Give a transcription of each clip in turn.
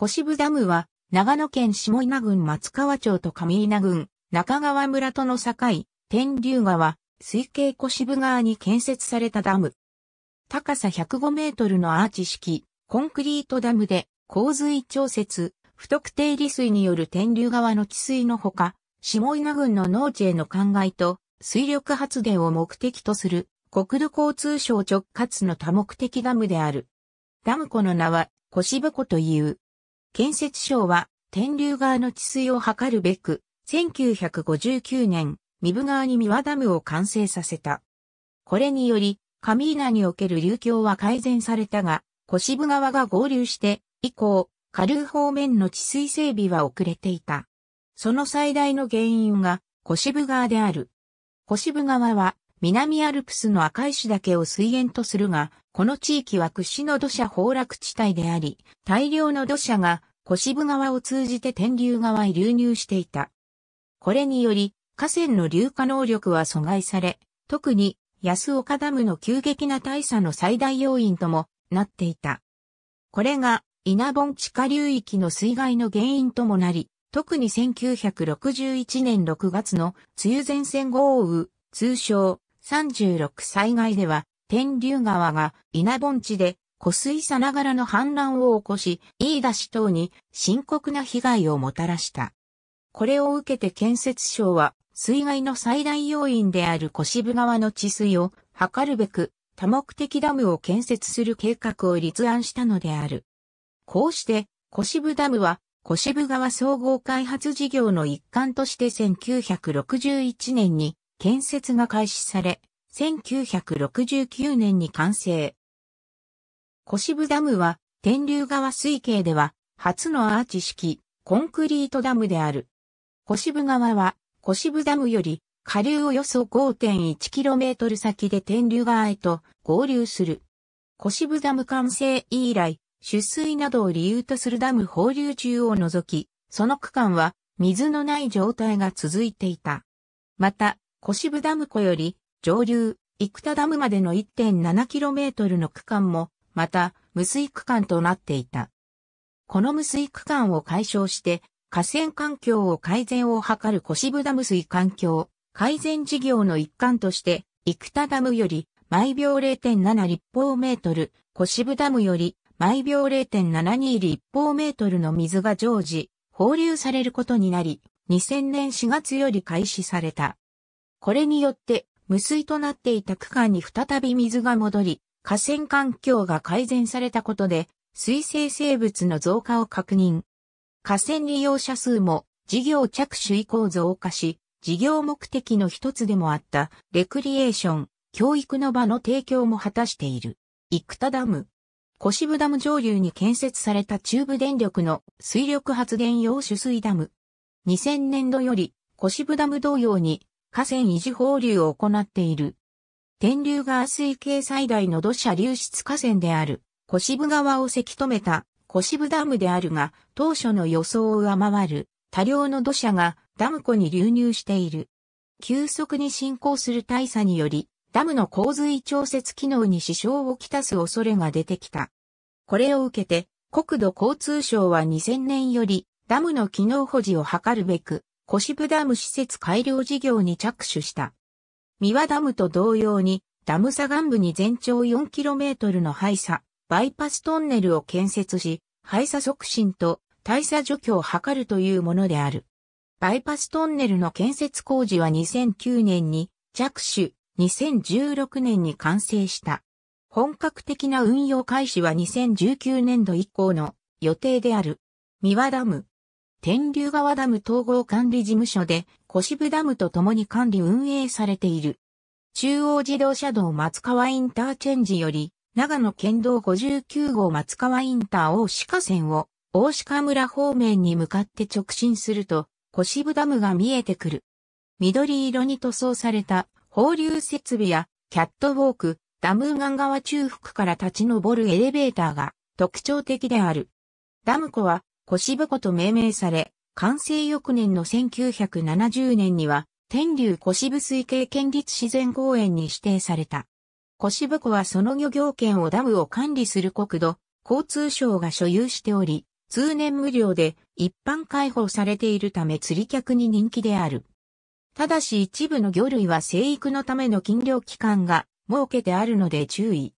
星部ダムは、長野県下稲郡松川町と上稲郡、中川村との境、天竜川、水系腰部川に建設されたダム。高さ105メートルのアーチ式、コンクリートダムで、洪水調節、不特定利水による天竜川の治水のほか、下稲郡の農地への灌漑と、水力発電を目的とする、国土交通省直轄の多目的ダムである。ダム湖の名は、腰部湖という。建設省は、天竜川の治水を図るべく、1959年、三部川に三輪ダムを完成させた。これにより、上稲における流況は改善されたが、腰部川が合流して、以降、下流方面の治水整備は遅れていた。その最大の原因が、腰部川である。腰部川は、南アルプスの赤石岳を水源とするが、この地域は屈指の土砂崩落地帯であり、大量の土砂が小渋川を通じて天竜川へ流入していた。これにより、河川の流下能力は阻害され、特に安岡ダムの急激な大差の最大要因ともなっていた。これが稲本地下流域の水害の原因ともなり、特に1961年6月の梅雨前線豪雨、通称36災害では、天竜川が稲本地で湖水さながらの氾濫を起こし、飯田市等に深刻な被害をもたらした。これを受けて建設省は、水害の最大要因である小渋川の治水を図るべく、多目的ダムを建設する計画を立案したのである。こうして、小渋ダムは、小渋川総合開発事業の一環として1961年に建設が開始され、1969年に完成。小渋ダムは、天竜川水系では、初のアーチ式、コンクリートダムである。小渋川は、小渋ダムより、下流およそ 5.1km 先で天竜川へと合流する。小渋ダム完成以来、出水などを理由とするダム放流中を除き、その区間は水のない状態が続いていた。また、小渋ダム湖より上流、生田ダムまでの 1.7km の区間もまた無水区間となっていた。この無水区間を解消して、河川環境を改善を図る小渋ダム水環境改善事業の一環として、生田ダムより毎秒0.7立方メートル、小渋ダムより毎秒0.72立方メートルの水が常時放流されることになり、2000年4月より開始された。これによって無水となっていた区間に再び水が戻り、河川環境が改善されたことで、水生生物の増加を確認。河川利用者数も事業着手以降増加し、事業目的の一つでもあったレクリエーション、教育の場の提供も果たしている。生田ダム。小渋ダム上流に建設された中部電力の水力発電用取水ダム。2000年度より小渋ダム同様に河川維持放流を行っている天竜川水系最大の土砂流出河川である、小渋川をせき止めた小渋ダムであるが、当初の予想を上回る多量の土砂がダム湖に流入している。急速に進行する大差により、ダムの洪水調節機能に支障をきたす恐れが出てきた。これを受けて、国土交通省は2000年より、ダムの機能保持を図るべく、小渋ダム施設改良事業に着手した。三輪ダムと同様に、ダム左岸部に全長 4km の廃砂、バイパストンネルを建設し、廃砂促進と大砂除去を図るというものである。バイパストンネルの建設工事は2009年に着手、2016年に完成した。本格的な運用開始は2019年度以降の予定である。三輪ダム、天竜川ダム統合管理事務所で、小渋ダムと共に管理運営されている。中央自動車道松川インターチェンジより、長野県道59号松川インター大鹿線を、大鹿村方面に向かって直進すると、小渋ダムが見えてくる。緑色に塗装された放流設備やキャットウォーク、ダム岩川中腹から立ち上るエレベーターが特徴的である。ダム湖は腰袋と命名され、完成翌年の1970年には、天竜腰部水系県立自然公園に指定された。腰袋はその漁業権をダムを管理する国土、交通省が所有しており、通年無料で一般開放されているため釣り客に人気である。ただし一部の魚類は生育のための禁漁期間が設けてあるので注意。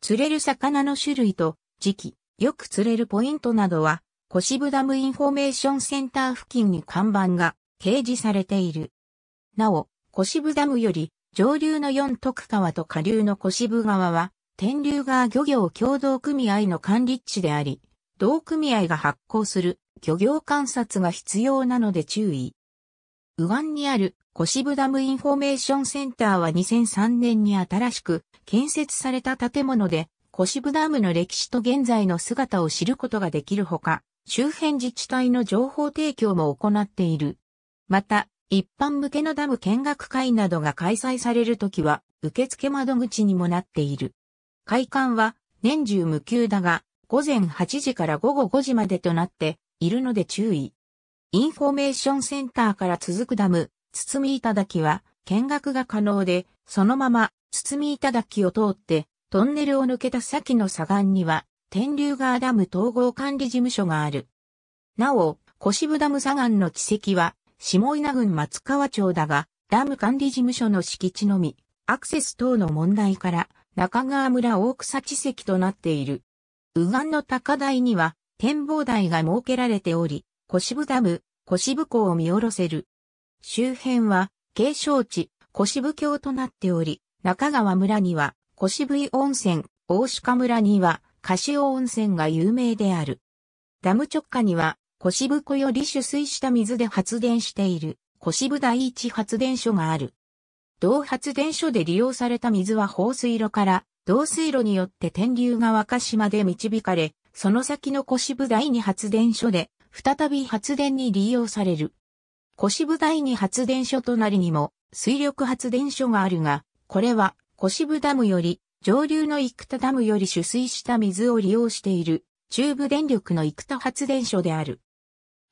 釣れる魚の種類と時期、よく釣れるポイントなどはシブダムインフォメーションセンター付近に看板が掲示されている。なお、シブダムより上流の4徳川と下流のシブ川は、天竜川漁業協同組合の管理地であり、同組合が発行する漁業観察が必要なので注意。右岸にあるシブダムインフォメーションセンターは2003年に新しく建設された建物で、シブダムの歴史と現在の姿を知ることができるほか、周辺自治体の情報提供も行っている。また、一般向けのダム見学会などが開催されるときは、受付窓口にもなっている。会館は年中無休だが、午前8時から午後5時までとなっているので注意。インフォメーションセンターから続くダム、だ頂は見学が可能で、そのままだ頂を通ってトンネルを抜けた先の左岸には天竜川ダム統合管理事務所がある。なお、小渋ダム左岸の地籍は、下稲郡松川町だが、ダム管理事務所の敷地のみ、アクセス等の問題から、中川村大草地籍となっている。右岸の高台には、展望台が設けられており、小渋ダム、小渋港を見下ろせる。周辺は、景勝地、小渋橋となっており、中川村には、小渋井温泉、大鹿村には、カシオ温泉が有名である。ダム直下には、腰ブ湖より取水した水で発電している、腰部第一発電所がある。同発電所で利用された水は放水路から、同水路によって天竜が若島で導かれ、その先の腰部第二発電所で、再び発電に利用される。腰部第二発電所隣にも、水力発電所があるが、これは、腰部ダムより上流の生田ダムより取水した水を利用している、中部電力の生田発電所である。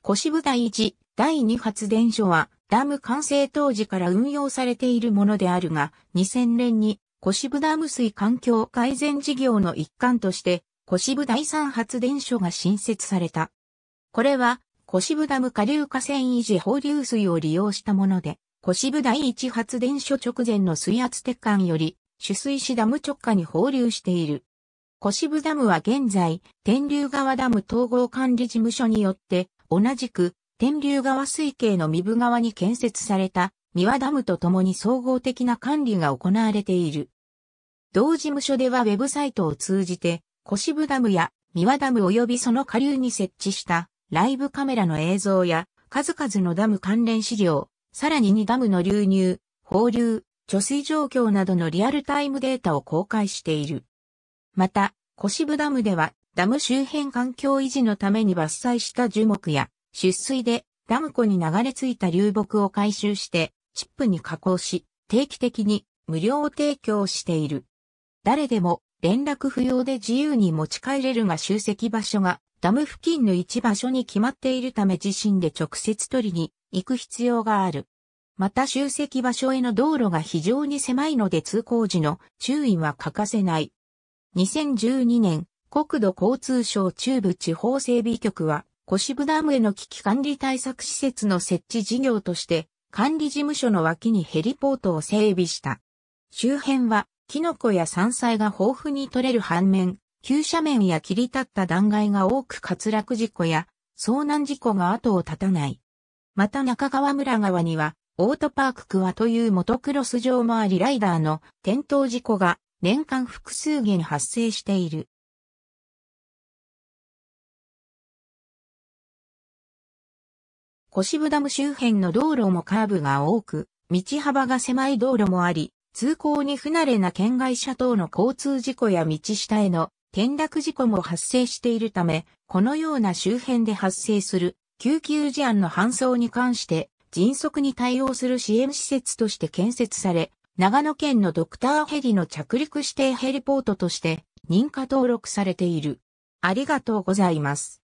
越部第1、第2発電所は、ダム完成当時から運用されているものであるが、2000年に、越部ダム水環境改善事業の一環として、越部第3発電所が新設された。これは、越部ダム下流河川維持放流水を利用したもので、越部第1発電所直前の水圧鉄管より取水市ダム直下に放流している。小渋ダムは現在、天竜川ダム統合管理事務所によって、同じく天竜川水系の三部川に建設された三輪ダムと共に総合的な管理が行われている。同事務所ではウェブサイトを通じて、小渋ダムや三輪ダム及びその下流に設置したライブカメラの映像や数々のダム関連資料、さらに2ダムの流入、放流、貯水状況などのリアルタイムデータを公開している。また、小渋ダムでは、ダム周辺環境維持のために伐採した樹木や、出水でダム湖に流れ着いた流木を回収して、チップに加工し、定期的に無料提供している。誰でも連絡不要で自由に持ち帰れるが集積場所がダム付近の一場所に決まっているため自身で直接取りに行く必要がある。また集積場所への道路が非常に狭いので通行時の注意は欠かせない。2012年、国土交通省中部地方整備局は、小渋ダムへの危機管理対策施設の設置事業として、管理事務所の脇にヘリポートを整備した。周辺は、キノコや山菜が豊富に取れる反面、急斜面や切り立った断崖が多く滑落事故や遭難事故が後を絶たない。また中川村側にはオートパーククワというモトクロス上回りライダーの転倒事故が年間複数件発生している。コシブダム周辺の道路もカーブが多く、道幅が狭い道路もあり、通行に不慣れな県外車等の交通事故や道下への転落事故も発生しているため、このような周辺で発生する救急事案の搬送に関して迅速に対応する支援施設として建設され、長野県のドクターヘリの着陸指定ヘリポートとして認可登録されている。ありがとうございます。